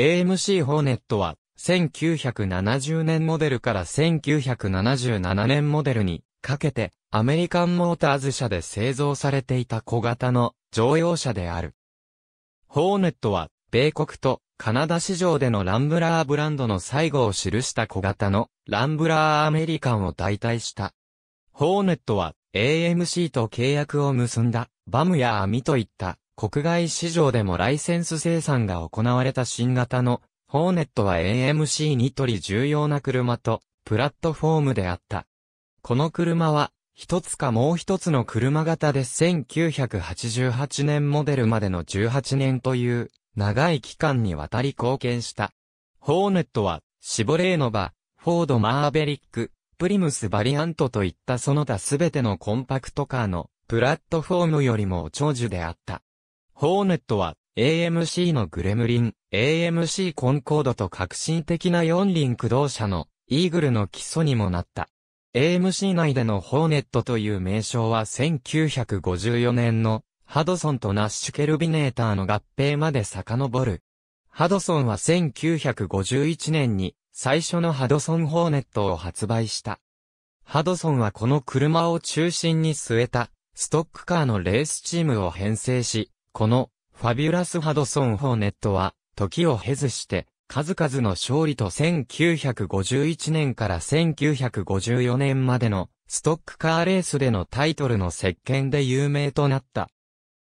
AMC ホーネットは、1970年モデルから1977年モデルにかけて、アメリカンモーターズ社で製造されていた小型の乗用車である。ホーネットは、米国とカナダ市場でのランブラーブランドの最後を記した小型のランブラーアメリカンを代替した。ホーネットは AMC と契約を結んだバムや網といった国外市場でもライセンス生産が行われた新型の、ホーネットは AMC ニトリ重要な車と、プラットフォームであった。この車は、一つかもう一つの車型で1988年モデルまでの18年という、長い期間にわたり貢献した。ホーネットは、シボレーノバ、フォードマーベリック、プリムスバリアントといったその他すべてのコンパクトカーのプラットフォームよりも長寿であった。ホーネットは AMC のグレムリン、AMC コンコードと革新的な四輪駆動車のイーグルの基礎にもなった。AMC 内でのホーネットという名称は1954年のハドソンとナッシュケルビネーターの合併まで遡る。ハドソンは1951年に最初のハドソンホーネットを発売した。ハドソンはこの車を中心に据えたストックカーのレースチームを編成し、この、ファビュラス・ハドソン・ホーネットは、時を経ずして、数々の勝利と1951年から1954年までのストックカーレースでのタイトルの石鹸で有名となった。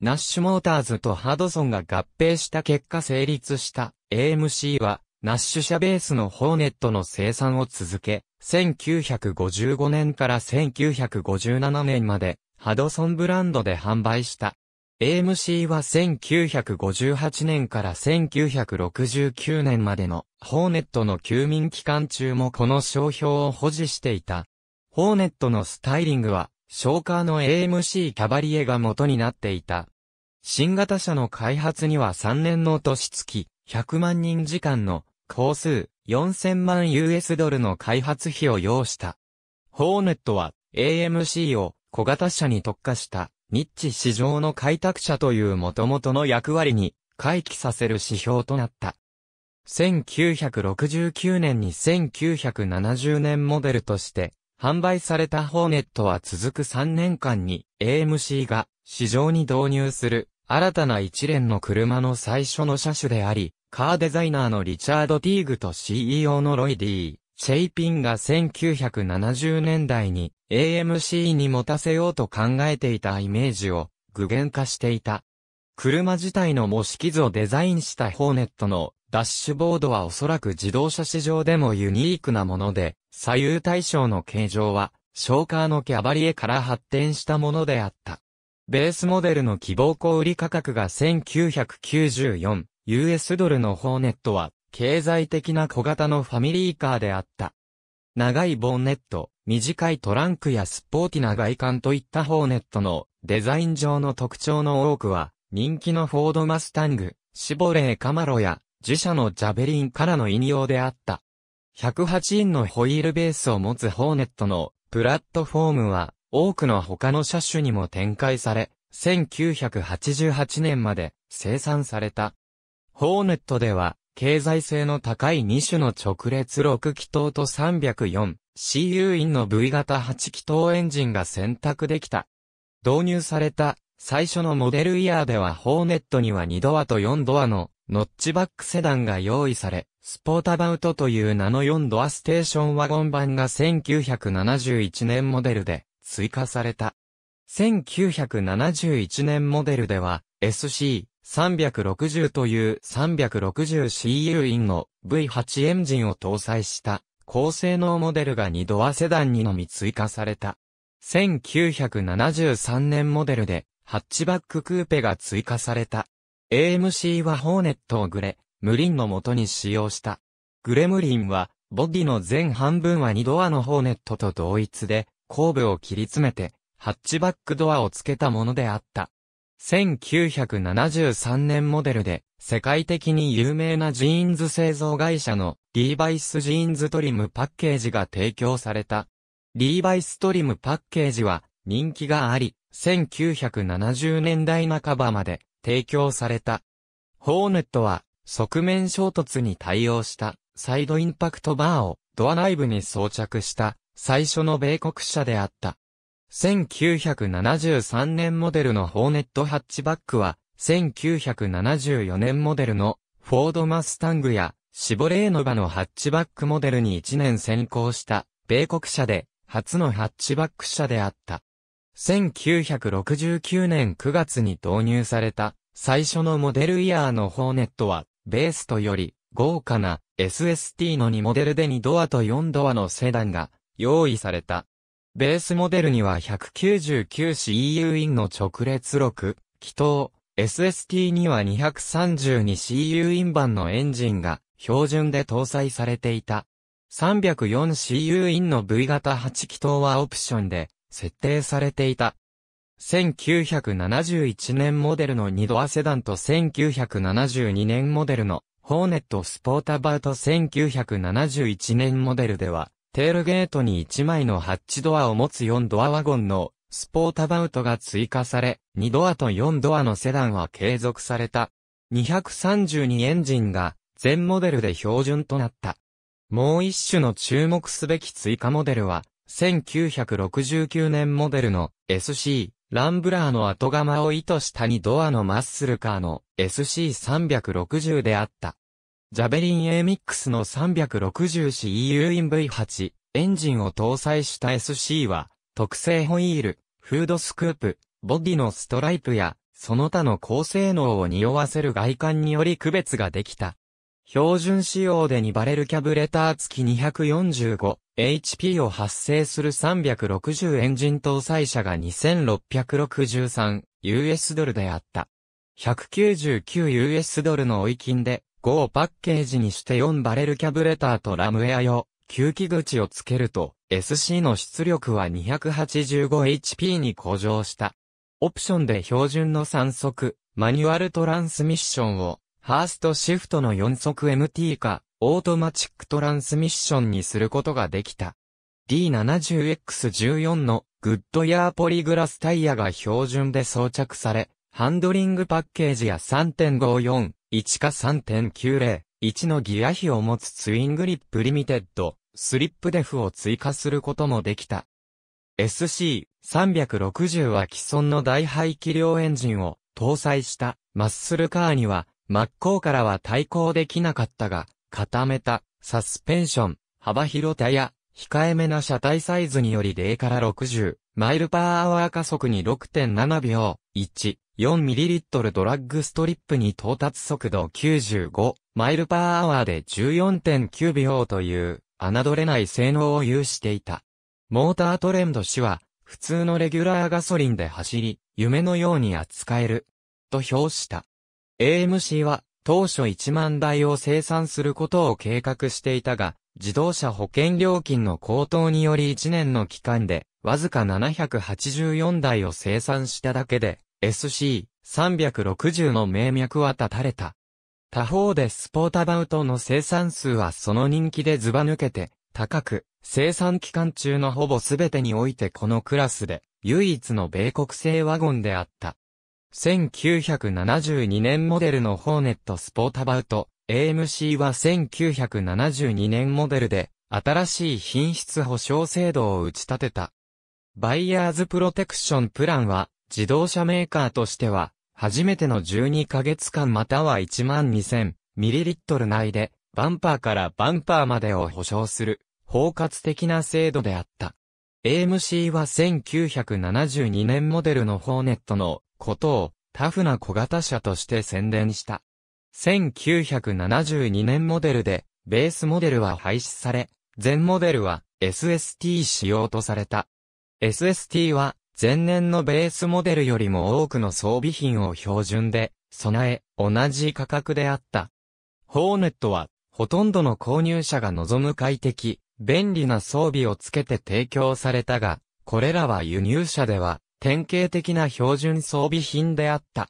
ナッシュモーターズとハドソンが合併した結果成立した AMC はナッシュ社ベースのホーネットの生産を続け、1955年から1957年までハドソンブランドで販売した。AMC は1958年から1969年までのホーネットの休眠期間中もこの商標を保持していた。ホーネットのスタイリングは、ショーカーの AMC キャバリエが元になっていた。新型車の開発には3年の年月、100万人時間の、工数、4000万 US ドルの開発費を要した。ホーネットは、AMC を小型車に特化した日地市場の開拓者という元々の役割に回帰させる指標となった。1969年に1970年モデルとして販売されたホーネットは続く3年間に AMC が市場に導入する新たな一連の車の最初の車種であり、カーデザイナーのリチャード・ティーグと CEO のロイディー・チェイピンが1970年代に AMC に持たせようと考えていたイメージを具現化していた。車自体の模式図をデザインしたホーネットのダッシュボードはおそらく自動車市場でもユニークなもので、左右対称の形状は、ショーカーのキャバリエから発展したものであった。ベースモデルの希望小売価格が 1994US ドルのホーネットは、経済的な小型のファミリーカーであった。長いボンネット、短いトランクやスポーティな外観といったホーネットのデザイン上の特徴の多くは、人気のフォードマスタング、シボレーカマロや自社のジャベリンからの引用であった。108インのホイールベースを持つホーネットのプラットフォームは多くの他の車種にも展開され、1988年まで生産された。ホーネットでは経済性の高い2種の直列6気筒と 304CU インの V 型8気筒エンジンが選択できた。導入された最初のモデルイヤーではホーネットには2ドアと4ドアのノッチバックセダンが用意され、スポータバウトという名の4ドアステーションワゴン版が1971年モデルで追加された。1971年モデルでは SC、360という 360CU インの V8 エンジンを搭載した高性能モデルが2ドアセダンにのみ追加された。1973年モデルでハッチバッククーペが追加された。AMC はホーネットをグレ、ムリンの元に使用した。グレムリンはボディの前半分は2ドアのホーネットと同一で後部を切り詰めてハッチバックドアを付けたものであった。1973年モデルで、世界的に有名なジーンズ製造会社のリーバイスジーンズトリムパッケージが提供された。リーバイストリムパッケージは人気があり、1970年代半ばまで提供された。ホーネットは側面衝突に対応したサイドインパクトバーをドア内部に装着した最初の米国車であった。1973年モデルのホーネットハッチバックは、1974年モデルのフォードマスタングやシボレーノバのハッチバックモデルに1年先行した米国車で初のハッチバック車であった。1969年9月に導入された最初のモデルイヤーのホーネットはベーストより豪華な SST の2モデルで2ドアと4ドアのセダンが用意された。ベースモデルには 199CU インの直列6、気筒、SST には 232CU イン版のエンジンが標準で搭載されていた。304CU インの V 型8気筒はオプションで設定されていた。1971年モデルの2ドアセダンと1972年モデルのホーネットスポータバーと1971年モデルではテールゲートに1枚のハッチドアを持つ4ドアワゴンのスポータバウトが追加され、2ドアと4ドアのセダンは継続された。232エンジンが全モデルで標準となった。もう一種の注目すべき追加モデルは、1969年モデルの SC ランブラーの後釜を意図した2ドアのマッスルカーの SC360 であった。ジャベリン A ミックスの 360CU e i n V8 エンジンを搭載した SC は、特製ホイール、フードスクープ、ボディのストライプや、その他の高性能を匂わせる外観により区別ができた。標準仕様で2バレルキャブレター付き 245HP を発生する360エンジン搭載車が 2663US ドルであった。199US ドルの追い金で5をパッケージにして4バレルキャブレターとラムエア用、吸気口をつけると、SC の出力は 285HP に向上した。オプションで標準の3速、マニュアルトランスミッションを、ハーストシフトの4速 MT か、オートマチックトランスミッションにすることができた。D70X14 のグッドヤーポリグラスタイヤが標準で装着され、ハンドリングパッケージや3.54、1か3.90、1のギア比を持つツイングリップリミテッド、スリップデフを追加することもできた。SC360 は既存の大排気量エンジンを搭載したマッスルカーには真っ向からは対抗できなかったが、固めたサスペンション、幅広たや控えめな車体サイズにより0から60マイルパーアワー加速に6.7秒、1.4ml ドラッグストリップに到達速度95マイルパーアワーで14.9秒という侮れない性能を有していた。モータートレンド氏は普通のレギュラーガソリンで走り、夢のように扱える。と評した。AMC は当初1万台を生産することを計画していたが、自動車保険料金の高騰により1年の期間で、わずか784台を生産しただけで、SC360 の名脈は断たれた。他方でスポータバウトの生産数はその人気でずば抜けて高く、生産期間中のほぼ全てにおいてこのクラスで唯一の米国製ワゴンであった。1972年モデルのホーネットスポータバウト AMC は1972年モデルで新しい品質保証制度を打ち立てた。バイヤーズプロテクションプランは自動車メーカーとしては、初めての12ヶ月間または 12,000ml 内で、バンパーからバンパーまでを保証する、包括的な制度であった。AMC は1972年モデルのホーネットのことをタフな小型車として宣伝した。1972年モデルで、ベースモデルは廃止され、全モデルは SST 仕様とされた。SST は前年のベースモデルよりも多くの装備品を標準で備え、同じ価格であった。ホーネットは、ほとんどの購入者が望む快適、便利な装備をつけて提供されたが、これらは輸入車では、典型的な標準装備品であった。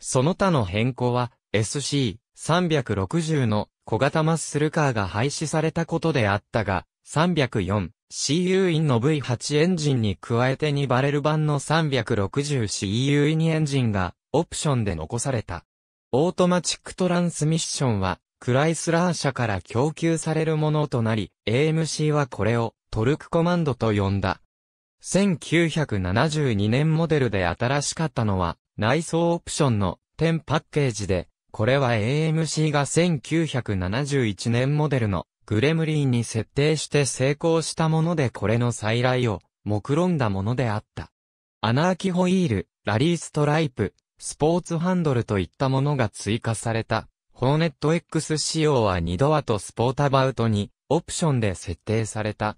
その他の変更は、SC360 の小型マッスルカーが廃止されたことであったが、304、CU インの V8 エンジンに加えて2バレル版の 360CU インエンジンがオプションで残された。オートマチックトランスミッションはクライスラー社から供給されるものとなり、AMC はこれをトルクコマンドと呼んだ。1972年モデルで新しかったのは内装オプションの10パッケージで、これは AMC が1971年モデルのグレムリンに設定して成功したものでこれの再来を目論んだものであった。アナーキホイール、ラリーストライプ、スポーツハンドルといったものが追加された。ホーネット X 仕様は2ドアとスポータバウトにオプションで設定された。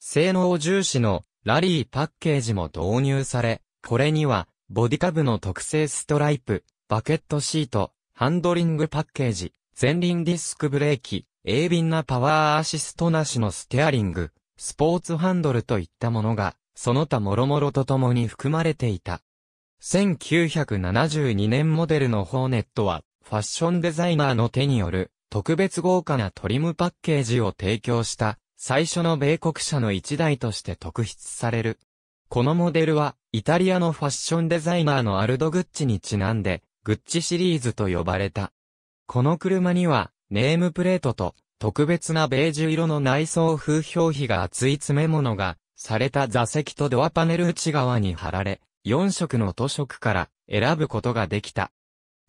性能重視のラリーパッケージも導入され、これにはボディカブの特製ストライプ、バケットシート、ハンドリングパッケージ、前輪ディスクブレーキ、鋭敏なパワーアシストなしのステアリング、スポーツハンドルといったものが、その他諸々と共に含まれていた。1972年モデルのホーネットは、ファッションデザイナーの手による、特別豪華なトリムパッケージを提供した、最初の米国車の一台として特筆される。このモデルは、イタリアのファッションデザイナーのアルド・グッチにちなんで、グッチシリーズと呼ばれた。この車には、ネームプレートと特別なベージュ色の内装風評比が厚い詰め物がされた座席とドアパネル内側に貼られ、4色の塗色から選ぶことができた。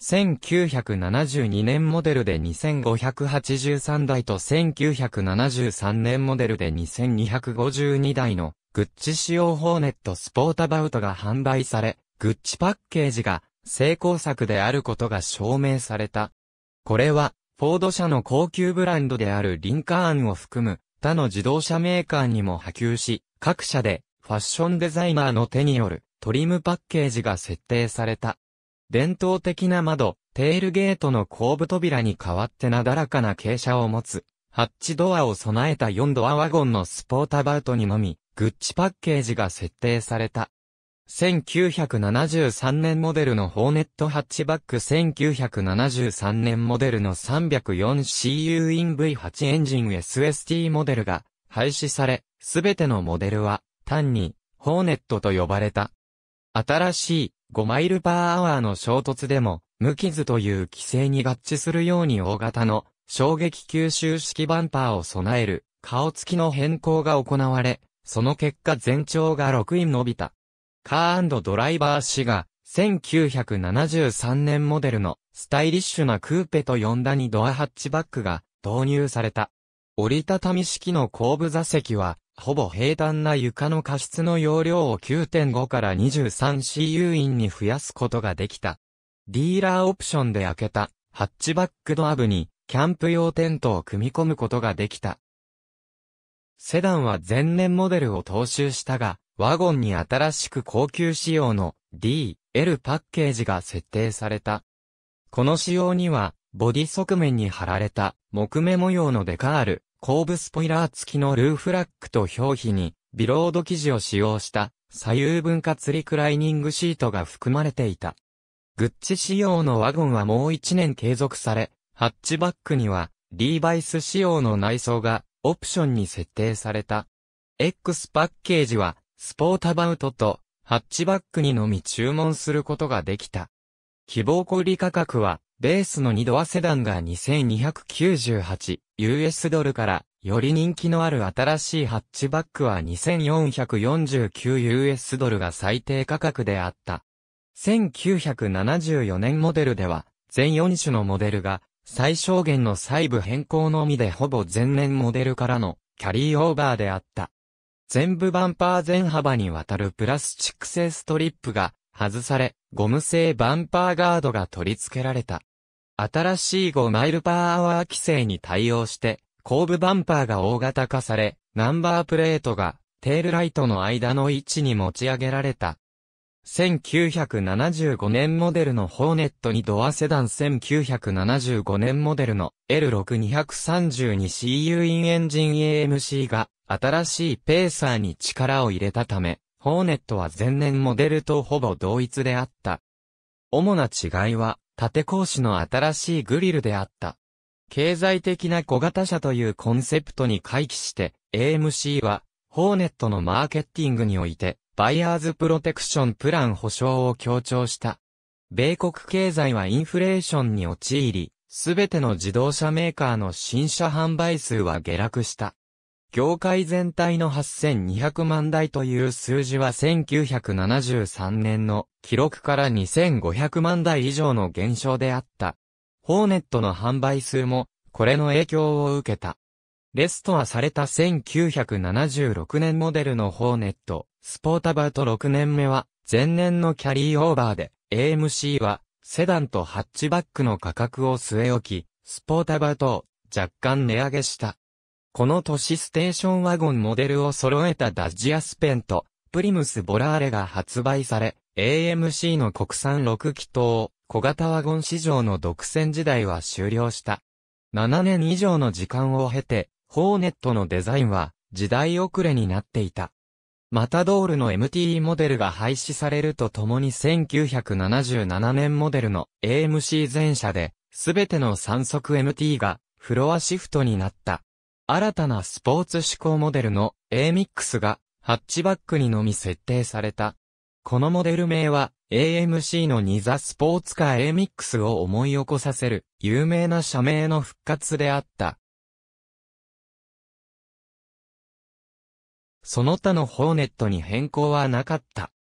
1972年モデルで2583台と1973年モデルで2252台のグッチ仕様ホーネットスポータバウトが販売され、グッチパッケージが成功作であることが証明された。これはフォード社の高級ブランドであるリンカーンを含む他の自動車メーカーにも波及し、各社でファッションデザイナーの手によるトリムパッケージが設定された。伝統的な窓、テールゲートの後部扉に代わってなだらかな傾斜を持つ、ハッチドアを備えた4ドアワゴンのスポータバウトにのみ、グッチパッケージが設定された。1973年モデルのホーネットハッチバック1973年モデルの 304CU i n V8 エンジン SST モデルが廃止され、すべてのモデルは単にホーネットと呼ばれた。新しい5マイルパーアワーの衝突でも無傷という規制に合致するように大型の衝撃吸収式バンパーを備える顔付きの変更が行われ、その結果全長が6イン伸びた。カードライバー氏が、1973年モデルのスタイリッシュなクーペと呼んだ2ドアハッチバックが導入された。折りたたみ式の後部座席は、ほぼ平坦な床の加湿の容量を9.5から 23CU イに増やすことができた。ディーラーオプションで開けたハッチバックドア部にキャンプ用テントを組み込むことができた。セダンは前年モデルを踏襲したが、ワゴンに新しく高級仕様の D、L パッケージが設定された。この仕様には、ボディ側面に貼られた木目模様のデカール、後部スポイラー付きのルーフラックと表皮に、ビロード生地を使用した左右分割リクライニングシートが含まれていた。グッチ仕様のワゴンはもう1年継続され、ハッチバックには、リーバイス仕様の内装がオプションに設定された。X パッケージはスポータバウトとハッチバックにのみ注文することができた。希望小売価格は、ベースの2ドアセダンが 2298US ドルから、より人気のある新しいハッチバックは 2449US ドルが最低価格であった。1974年モデルでは、全4種のモデルが、最小限の細部変更のみでほぼ前年モデルからのキャリーオーバーであった。全部バンパー全幅にわたるプラスチック製ストリップが外され、ゴム製バンパーガードが取り付けられた。新しい5マイルパーアワー規制に対応して、後部バンパーが大型化され、ナンバープレートがテールライトの間の位置に持ち上げられた。1975年モデルのホーネットにドアセダン1975年モデルの L6232CU インエンジン AMC が新しいペーサーに力を入れたため、ホーネットは前年モデルとほぼ同一であった。主な違いは、縦格子の新しいグリルであった。経済的な小型車というコンセプトに回帰して、AMC は、ホーネットのマーケティングにおいて、バイヤーズプロテクションプラン保証を強調した。米国経済はインフレーションに陥り、すべての自動車メーカーの新車販売数は下落した。業界全体の8200万台という数字は1973年の記録から2500万台以上の減少であった。ホーネットの販売数もこれの影響を受けた。レストアされた1976年モデルのホーネット、スポータバート6年目は前年のキャリーオーバーで AMC はセダンとハッチバックの価格を据え置き、スポータバートを若干値上げした。この都市ステーションワゴンモデルを揃えたダッジアスペンと、プリムスボラーレが発売され、AMC の国産6気筒、小型ワゴン市場の独占時代は終了した。7年以上の時間を経て、ホーネットのデザインは時代遅れになっていた。マタドールの m t モデルが廃止されるとともに1977年モデルの AMC 全車で、すべての3速 MT がフロアシフトになった。新たなスポーツ志向モデルの A-MIX がハッチバックにのみ設定された。このモデル名は AMC のニザスポーツカー A-MIX を思い起こさせる有名な社名の復活であった。その他のホーネットに変更はなかった。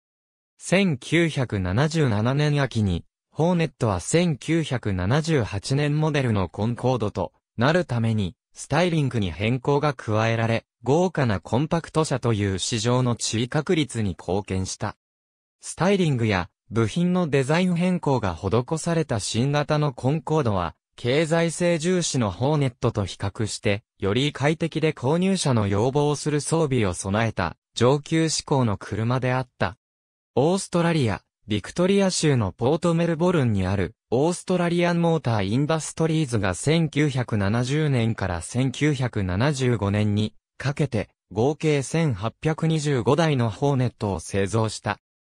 1977年秋に、ホーネットは1978年モデルのコンコードとなるために、スタイリングに変更が加えられ、豪華なコンパクト車という市場の地位確立に貢献した。スタイリングや部品のデザイン変更が施された新型のコンコードは、経済性重視のホーネットと比較して、より快適で購入者の要望をする装備を備えた、上級志向の車であった。オーストラリア、ビクトリア州のポートメルボルンにある、オーストラリアンモーターインダストリーズが1970年から1975年にかけて、合計1825台のホーネットを製造した。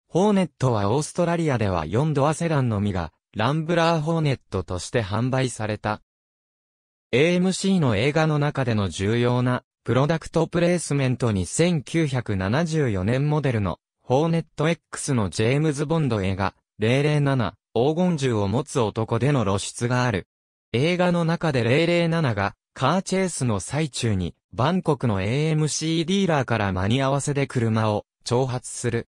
ホーネットはオーストラリアでは4ドアセランのみが、ランブラーホーネットとして販売された。AMC の映画の中での重要なプロダクトプレイスメントに1974年モデルのホーネット X のジェームズ・ボンド映画、007、黄金銃を持つ男での露出がある。映画の中で007が、カーチェイスの最中に、バンコクの AMC ディーラーから間に合わせで車を、挑発する。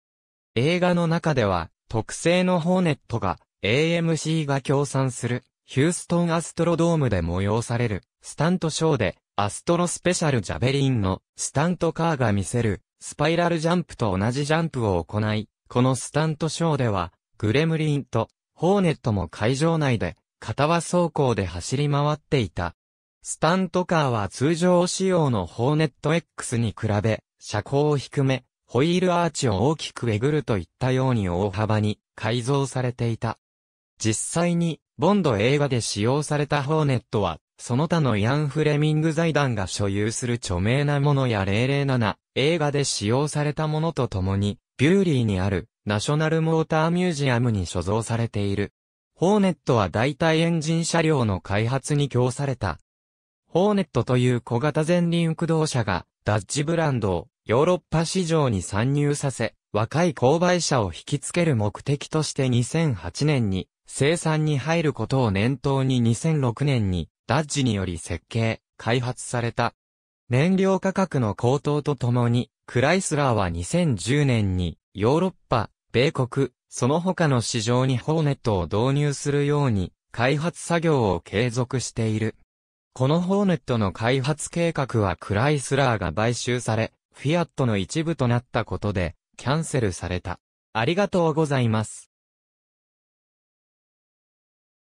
映画の中では、特製のホーネットが、AMC が協賛する、ヒューストンアストロドームで催される、スタントショーで、アストロスペシャルジャベリンの、スタントカーが見せる、スパイラルジャンプと同じジャンプを行い、このスタントショーでは、グレムリンとホーネットも会場内で、片輪走行で走り回っていた。スタントカーは通常仕様のホーネット X に比べ、車高を低め、ホイールアーチを大きくえぐるといったように大幅に改造されていた。実際に、ボンド映画で使用されたホーネットは、その他のイアン・フレミング財団が所有する著名なものや007、映画で使用されたものとともに、ビューリーにあるナショナルモーターミュージアムに所蔵されている。ホーネットは代替エンジン車両の開発に供された。ホーネットという小型前輪駆動車が、ダッジブランドをヨーロッパ市場に参入させ、若い購買者を引きつける目的として2008年に生産に入ることを念頭に2006年にダッジにより設計、開発された燃料価格の高騰とともに、クライスラーは2010年にヨーロッパ、米国、その他の市場にホーネットを導入するように開発作業を継続している。このホーネットの開発計画はクライスラーが買収され、フィアットの一部となったことでキャンセルされた。ありがとうございます。